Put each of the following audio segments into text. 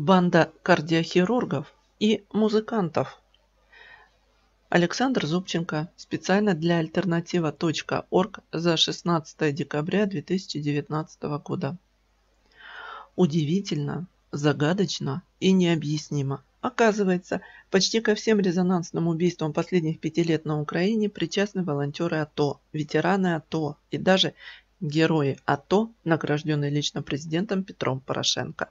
Банда кардиохирургов и музыкантов. Александр Зубченко специально для альтернатива.орг за 16 декабря 2019 года. Удивительно, загадочно и необъяснимо. Оказывается, почти ко всем резонансным убийствам последних пяти лет на Украине причастны волонтеры АТО, ветераны АТО и даже герои АТО, награжденные лично президентом Петром Порошенко.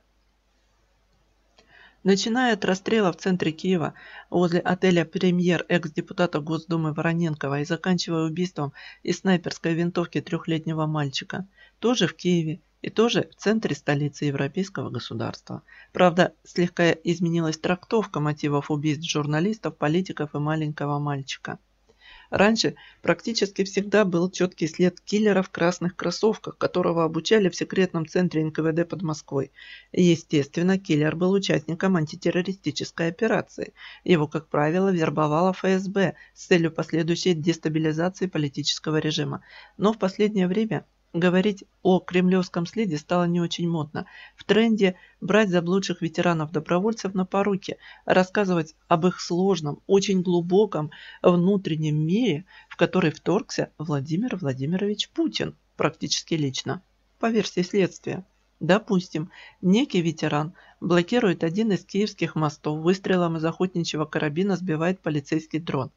Начиная от расстрела в центре Киева возле отеля «Премьер» экс-депутата Госдумы Вороненкова и заканчивая убийством из снайперской винтовки трехлетнего мальчика, тоже в Киеве и тоже в центре столицы европейского государства. Правда, слегка изменилась трактовка мотивов убийств журналистов, политиков и маленького мальчика – Раньше практически всегда был четкий след киллера в красных кроссовках, которого обучали в секретном центре НКВД под Москвой. Естественно, киллер был участником антитеррористической операции. Его, как правило, вербовала ФСБ с целью последующей дестабилизации политического режима. Но в последнее время Говорить о кремлевском следе стало не очень модно. В тренде брать заблудших ветеранов-добровольцев на поруки, рассказывать об их сложном, очень глубоком внутреннем мире, в который вторгся Владимир Владимирович Путин практически лично, по версии следствия. Допустим, некий ветеран блокирует один из киевских мостов, выстрелом из охотничьего карабина сбивает полицейский дрон.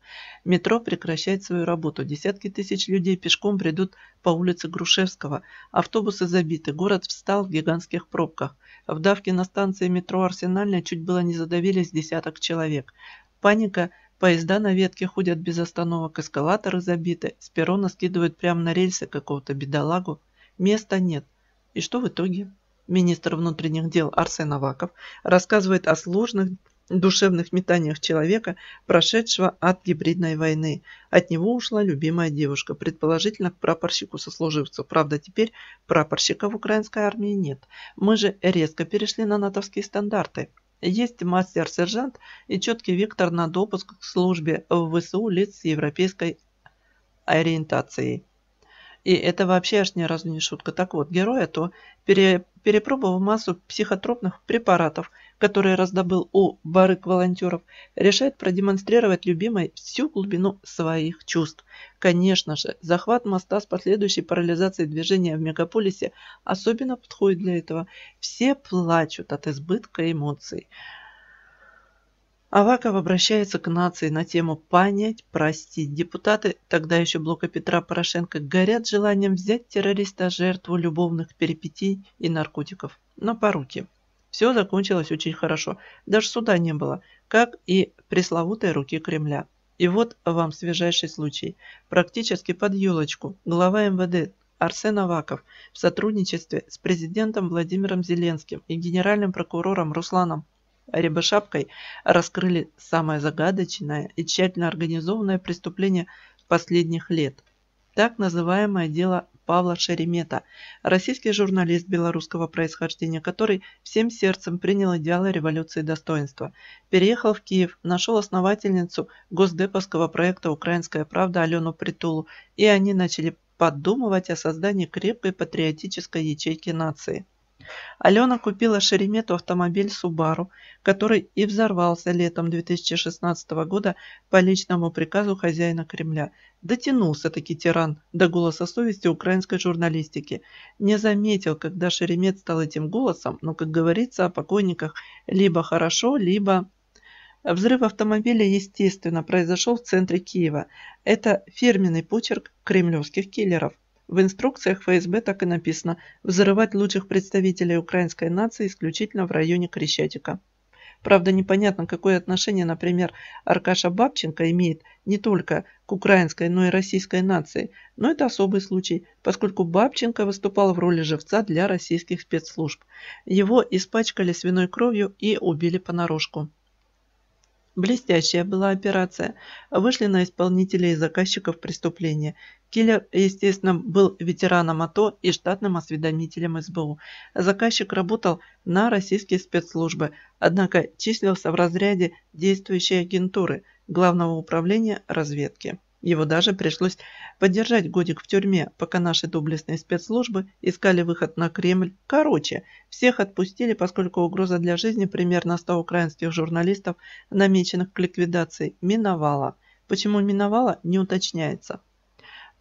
Метро прекращает свою работу, десятки тысяч людей пешком бредут по улице Грушевского, автобусы забиты, город встал в гигантских пробках. В давке на станции метро Арсенальная чуть было не задавились десяток человек. Паника – Поезда на ветке ходят без остановок, эскалаторы забиты, с перрона скидывают прямо на рельсы какого-то бедолагу. Места нет. И что в итоге? Министр внутренних дел Арсен Аваков рассказывает о сложных душевных метаниях человека, прошедшего от гибридной войны. От него ушла любимая девушка, предположительно к прапорщику-сослуживцу. Правда, теперь прапорщика в украинской армии нет. Мы же резко перешли на натовские стандарты. Есть мастер-сержант и четкий вектор на допуск к службе в ВСУ лиц с европейской ориентацией. И это вообще аж ни разу не шутка. Так вот, герой Ато пере, перепробовал массу психотропных препаратов, которые раздобыл у барыг-волонтеров, решает продемонстрировать любимой всю глубину своих чувств. Конечно же, захват моста с последующей парализацией движения в мегаполисе особенно подходит для этого. Все плачут от избытка эмоций. Аваков обращается к нации на тему «понять, простить». Депутаты тогда еще блока Петра Порошенко горят желанием взять террориста жертву любовных перипетий и наркотиков. но по поруки. Все закончилось очень хорошо. Даже суда не было, как и пресловутой руки Кремля. И вот вам свежайший случай. Практически под елочку глава МВД Арсен Аваков в сотрудничестве с президентом Владимиром Зеленским и генеральным прокурором Русланом Рябошапкой раскрыли самое загадочное и тщательно организованное преступление последних лет. Так называемое дело Павла Шеремета, российский журналист белорусского происхождения, который всем сердцем принял идеалы революции достоинства. Переехал в Киев, нашел основательницу госдеповского проекта «Украинская правда» Алену Притулу, и они начали подумывать о создании крепкой патриотической ячейки нации. Алена купила Шеремету автомобиль Subaru, который и взорвался летом 2016 года по личному приказу хозяина Кремля. Дотянулся-таки тиран до голоса совести украинской журналистики. Не заметил, когда Шеремет стал этим голосом, но, как говорится, о покойниках либо хорошо, либо... Взрыв автомобиля, естественно, произошел в центре Киева. Это фирменный почерк кремлевских киллеров. В инструкциях ФСБ так и написано – взрывать лучших представителей украинской нации исключительно в районе Крещатика. Правда, непонятно, какое отношение, например, Аркаша Бабченко имеет не только к украинской, но и российской нации, но это особый случай, поскольку Бабченко выступал в роли живца для российских спецслужб. Его испачкали свиной кровью и убили понарошку. Блестящая была операция. Вышли на исполнителей и заказчиков преступления. Киллер, естественно, был ветераном АТО и штатным осведомителем СБУ. Заказчик работал на российские спецслужбы, однако числился в разряде действующей агентуры Главного управления разведки. Его даже пришлось поддержать годик в тюрьме, пока наши доблестные спецслужбы искали выход на Кремль. Короче, всех отпустили, поскольку угроза для жизни примерно 100 украинских журналистов, намеченных к ликвидации, миновала. Почему миновала, не уточняется.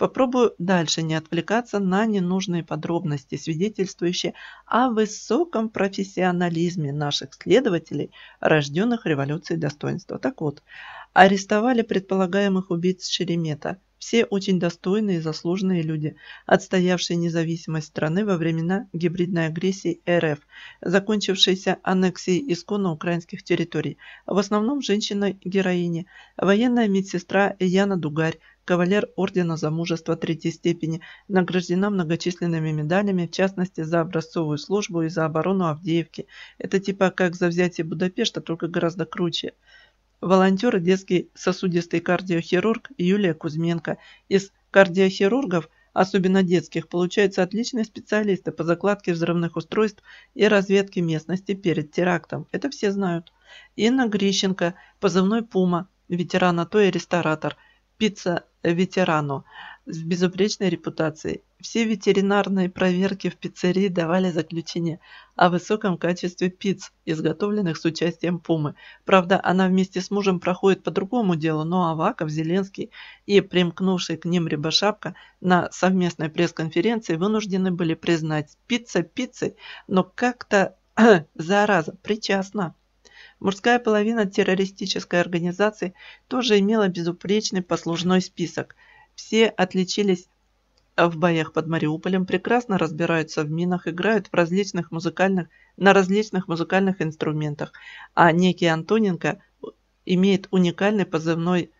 Попробую дальше не отвлекаться на ненужные подробности, свидетельствующие о высоком профессионализме наших следователей, рожденных революцией достоинства. Так вот, арестовали предполагаемых убийц Шеремета. Все очень достойные и заслуженные люди, отстоявшие независимость страны во времена гибридной агрессии РФ, закончившейся аннексией исконно украинских территорий, в основном женщина героини военная медсестра Яна Дугарь, кавалер Ордена за мужество третьей степени, награждена многочисленными медалями, в частности за образцовую службу и за оборону Авдеевки. Это типа как за взятие Будапешта, только гораздо круче. Волонтер и детский сосудистый кардиохирург Юлия Кузьменко. Из кардиохирургов, особенно детских, получаются отличные специалисты по закладке взрывных устройств и разведке местности перед терактом. Это все знают. Инна Грищенко, позывной «Пума», ветеран АТО и ресторатор – Пицца ветерану с безупречной репутацией. Все ветеринарные проверки в пиццерии давали заключение о высоком качестве пицц, изготовленных с участием Пумы. Правда, она вместе с мужем проходит по другому делу, но Аваков, Зеленский и примкнувший к ним Рябошапка на совместной пресс-конференции вынуждены были признать пицца пиццей, но как-то, зараза, причастна. Мужская половина террористической организации тоже имела безупречный послужной список. Все отличились в боях под Мариуполем, прекрасно разбираются в минах, играют в различных музыкальных, на различных музыкальных инструментах, а некий Антоненко имеет уникальный позывной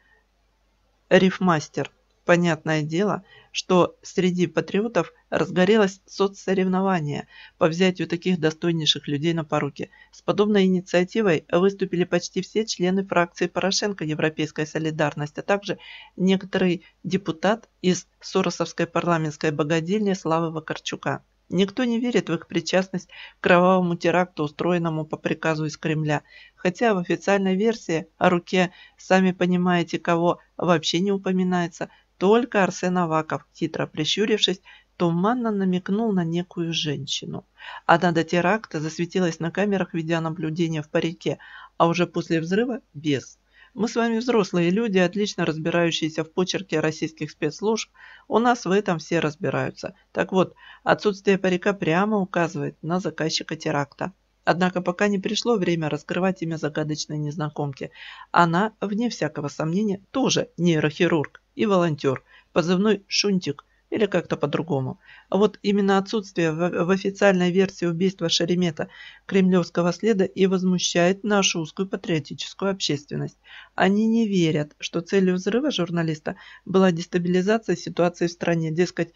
«Рифмастер». Понятное дело, что среди патриотов разгорелось соцсоревнование по взятию таких достойнейших людей на поруки. С подобной инициативой выступили почти все члены фракции Порошенко «Европейская солидарность», а также некоторый депутат из Соросовской парламентской богадельни Славы Вакарчука. Никто не верит в их причастность к кровавому теракту, устроенному по приказу из Кремля, хотя в официальной версии о руке, сами понимаете кого, вообще не упоминается – только Арсен Аваков, хитро прищурившись, туманно намекнул на некую женщину. Она до теракта засветилась на камерах видеонаблюдения в парике, а уже после взрыва – без. Мы с вами взрослые люди, отлично разбирающиеся в почерке российских спецслужб. У нас в этом все разбираются. Так вот, отсутствие парика прямо указывает на заказчика теракта. Однако пока не пришло время раскрывать имя загадочной незнакомки. Она, вне всякого сомнения, тоже нейрохирург и волонтер, позывной «Шунтик» или как-то по-другому. А вот именно отсутствие в, в официальной версии убийства Шеремета кремлевского следа и возмущает нашу узкую патриотическую общественность. Они не верят, что целью взрыва журналиста была дестабилизация ситуации в стране. Дескать,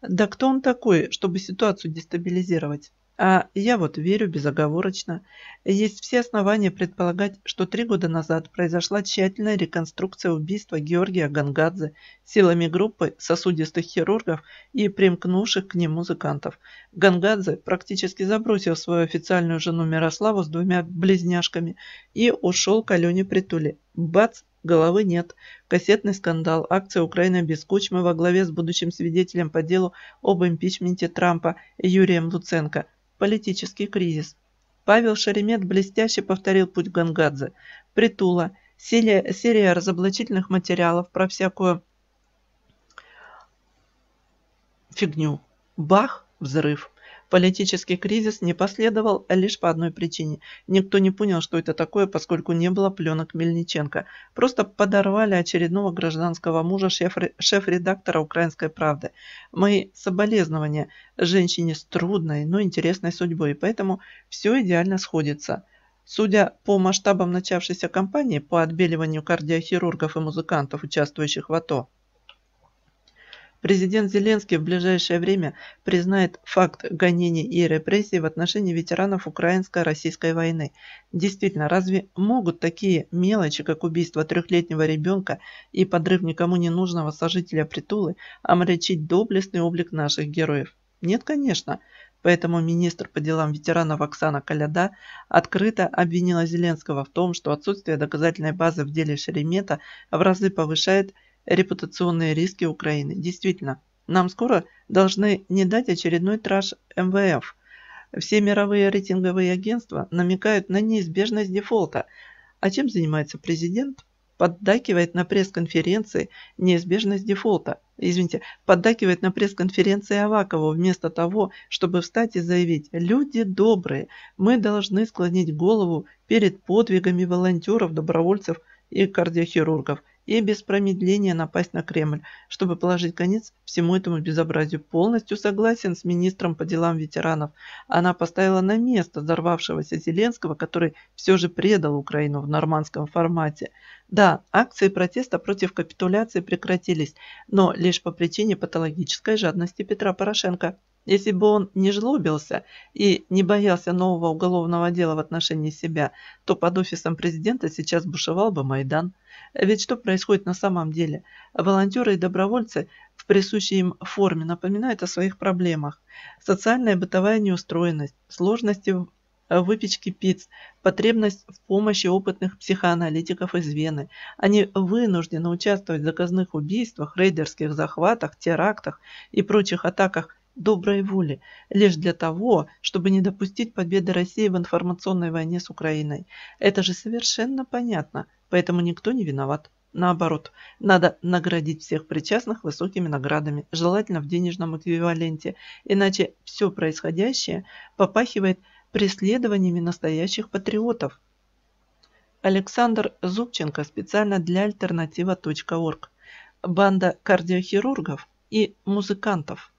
да кто он такой, чтобы ситуацию дестабилизировать? А я вот верю безоговорочно. Есть все основания предполагать, что три года назад произошла тщательная реконструкция убийства Георгия Гангадзе силами группы сосудистых хирургов и примкнувших к ним музыкантов. Гангадзе практически забросил свою официальную жену Мирославу с двумя близняшками и ушел к Алене Притуле. Бац! Головы нет. Кассетный скандал, акция Украины без Кучмы» во главе с будущим свидетелем по делу об импичменте Трампа Юрием Луценко – политический кризис. Павел Шеремет блестяще повторил путь Гангадзе, Притула, серия, серия разоблачительных материалов про всякую фигню. Бах, взрыв, Политический кризис не последовал а лишь по одной причине. Никто не понял, что это такое, поскольку не было пленок Мельниченко. Просто подорвали очередного гражданского мужа шеф-редактора «Украинской правды». Мои соболезнования женщине с трудной, но интересной судьбой, поэтому все идеально сходится. Судя по масштабам начавшейся кампании по отбеливанию кардиохирургов и музыкантов, участвующих в АТО, Президент Зеленский в ближайшее время признает факт гонений и репрессий в отношении ветеранов украинско-российской войны. Действительно, разве могут такие мелочи, как убийство трехлетнего ребенка и подрыв никому не нужного сожителя Притулы, омрачить доблестный облик наших героев? Нет, конечно. Поэтому министр по делам ветеранов Оксана Коляда открыто обвинила Зеленского в том, что отсутствие доказательной базы в деле Шеремета в разы повышает репутационные риски Украины. Действительно, нам скоро должны не дать очередной траж МВФ. Все мировые рейтинговые агентства намекают на неизбежность дефолта. А чем занимается президент? Поддакивает на пресс-конференции неизбежность дефолта. Извините, поддакивает на пресс-конференции Авакову вместо того, чтобы встать и заявить «Люди добрые, мы должны склонить голову перед подвигами волонтеров, добровольцев и кардиохирургов – и без промедления напасть на Кремль, чтобы положить конец всему этому безобразию. Полностью согласен с министром по делам ветеранов. Она поставила на место взорвавшегося Зеленского, который все же предал Украину в нормандском формате. Да, акции протеста против капитуляции прекратились, но лишь по причине патологической жадности Петра Порошенко – если бы он не жлобился и не боялся нового уголовного дела в отношении себя, то под офисом президента сейчас бушевал бы Майдан. Ведь что происходит на самом деле? Волонтеры и добровольцы в присущей им форме напоминают о своих проблемах. Социальная бытовая неустроенность, сложности в э, выпечки пиц, потребность в помощи опытных психоаналитиков из Вены. Они вынуждены участвовать в заказных убийствах, рейдерских захватах, терактах и прочих атаках доброй воли, лишь для того, чтобы не допустить победы России в информационной войне с Украиной. Это же совершенно понятно, поэтому никто не виноват. Наоборот, надо наградить всех причастных высокими наградами, желательно в денежном эквиваленте, иначе все происходящее попахивает преследованиями настоящих патриотов. Александр Зубченко специально для альтернатива.орг. Банда кардиохирургов и музыкантов.